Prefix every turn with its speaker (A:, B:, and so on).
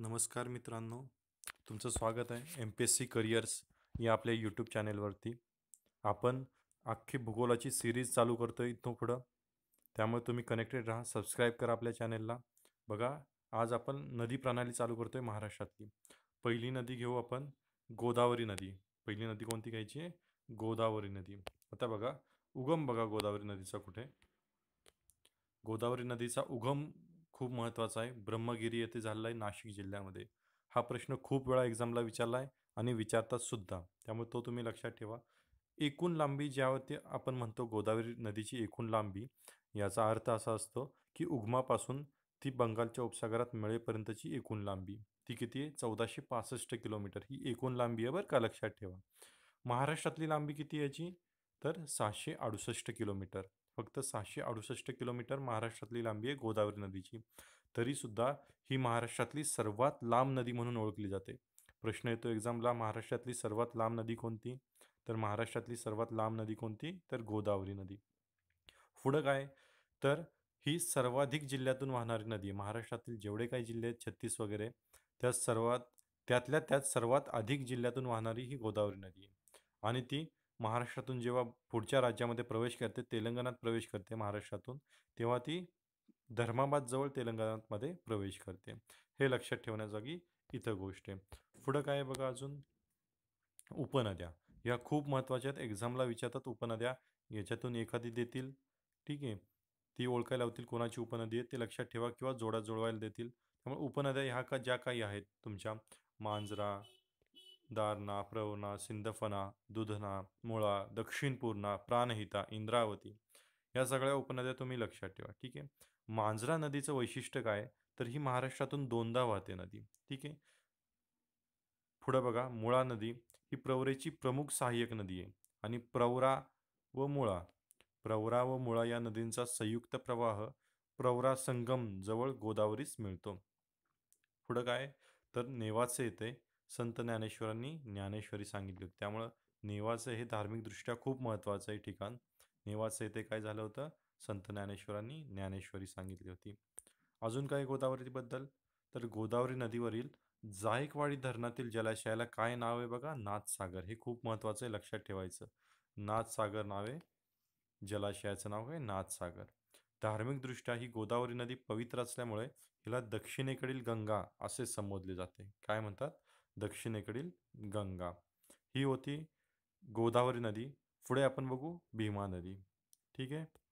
A: नमस्कार मित्रांनो तुमचं स्वागत आहे M P S C careers या आपल्या यूट्यूब चॅनेलवरती आपण अख्खी भूगोलाची सिरीज चालू करतो आहे इथून पुढं त्यामुळे तुम्ही कनेक्टेड राहा सबस्क्राईब करा आपल्या चॅनेलला बघा आज आपण नदी प्रणाली चालू करतो आहे महाराष्ट्रातली पहिली नदी घेऊ आपण गोदावरी नदी पहिली नदी कोणती घ्यायची आहे गोदावरी नदी आता बघा उगम बघा गोदावरी नदीचा कुठे गोदावरी नदीचा उगम खूप महत्त्वाचा आहे ब्रह्मगिरी येथे झालेला आहे नाशिक जिल्ह्यामध्ये हा प्रश्न खूप वेळा एक्झामला विचारला आहे आणि विचारतात सुद्धा त्यामुळे तो तुम्ही लक्षात ठेवा एकूण लांबी ज्यावरती आपण म्हणतो गोदावरी नदीची एकूण लांबी याचा अर्थ असा असतो की उगमापासून ती बंगालच्या उपसागरात मिळेपर्यंतची एकूण लांबी ती किती आहे चौदाशे पासष्ट किलोमीटर ही एकूण लांबी आहे बरं का लक्षात ठेवा महाराष्ट्रातली लांबी किती याची तर सहाशे अडुसष्ट किलोमीटर फक्त सहाशे अडुसष्ट किलोमीटर महाराष्ट्रातली लांबी आहे गोदावरी नदीची तरीसुद्धा ही महाराष्ट्रातली सर्वात लांब नदी म्हणून ओळखली जाते प्रश्न येतो एक्झामला महाराष्ट्रातली सर्वात लांब नदी कोणती तर महाराष्ट्रातली सर्वात लांब नदी कोणती तर गोदावरी नदी पुढं काय तर ही सर्वाधिक जिल्ह्यातून वाहणारी नदी महाराष्ट्रातील जेवढे काही जिल्हे आहेत छत्तीस वगैरे त्या सर्वात त्यातल्या त्यात सर्वात अधिक जिल्ह्यातून वाहणारी ही गोदावरी नदी आहे आणि ती महाराष्ट्रातून जेव्हा पुढच्या राज्यामध्ये प्रवेश करते तेलंगणात प्रवेश करते महाराष्ट्रातून तेव्हा ती धर्माबादजवळ तेलंगणामध्ये प्रवेश करते हे लक्षात ठेवण्याजागी इथं गोष्ट आहे पुढं काय बघा अजून उपनद्या या खूप महत्त्वाच्या आहेत एक्झामला विचारतात उपनद्या याच्यातून एखादी देतील ठीक आहे ती ओळखायला लावतील कोणाची उपनदी आहे ते लक्षात ठेवा किंवा जोडा जोडवायला देतील त्यामुळे उपनद्या ह्या का ज्या काही आहेत तुमच्या मांजरा दारणा प्रवणा सिंधफना दुधना मुळा दक्षिणपूर्णा प्राणहिता इंद्रावती या सगळ्या उपनद्या तुम्ही लक्षात ठेवा ठीक आहे मांजरा नदीचं वैशिष्ट्य काय तर ही महाराष्ट्रातून दोनदा वाहते नदी ठीक आहे पुढं बघा मुळा नदी ही प्रवरेची प्रमुख सहाय्यक नदी आहे आणि प्रवरा व मुळा प्रवरा व मुळा या नदींचा संयुक्त प्रवाह प्रवरा संगम जवळ गोदावरीस मिळतो पुढं काय तर नेवाचे येते संत ज्ञानेश्वरांनी ज्ञानेश्वरी सांगितली होती त्यामुळं नेवाचं हे धार्मिकदृष्ट्या खूप महत्त्वाचं आहे ठिकाण नेवाचं येथे काय झालं होतं संत ज्ञानेश्वरांनी ज्ञानेश्वरी सांगितली होती अजून काही गोदावरीबद्दल तर गोदावरी नदीवरील जायकवाडी धरणातील जलाशयाला काय नाव आहे बघा नाथसागर हे खूप महत्त्वाचं आहे लक्षात ठेवायचं नाथसागर नाव आहे जलाशयाचं नाव आहे नाथसागर धार्मिकदृष्ट्या ही गोदावरी नदी पवित्र असल्यामुळे हिला दक्षिणेकडील गंगा असे संबोधले जाते काय म्हणतात दक्षिणेकडील गंगा ही होती गोदावरी नदी पुढे आपण बघू भीमा नदी ठीक आहे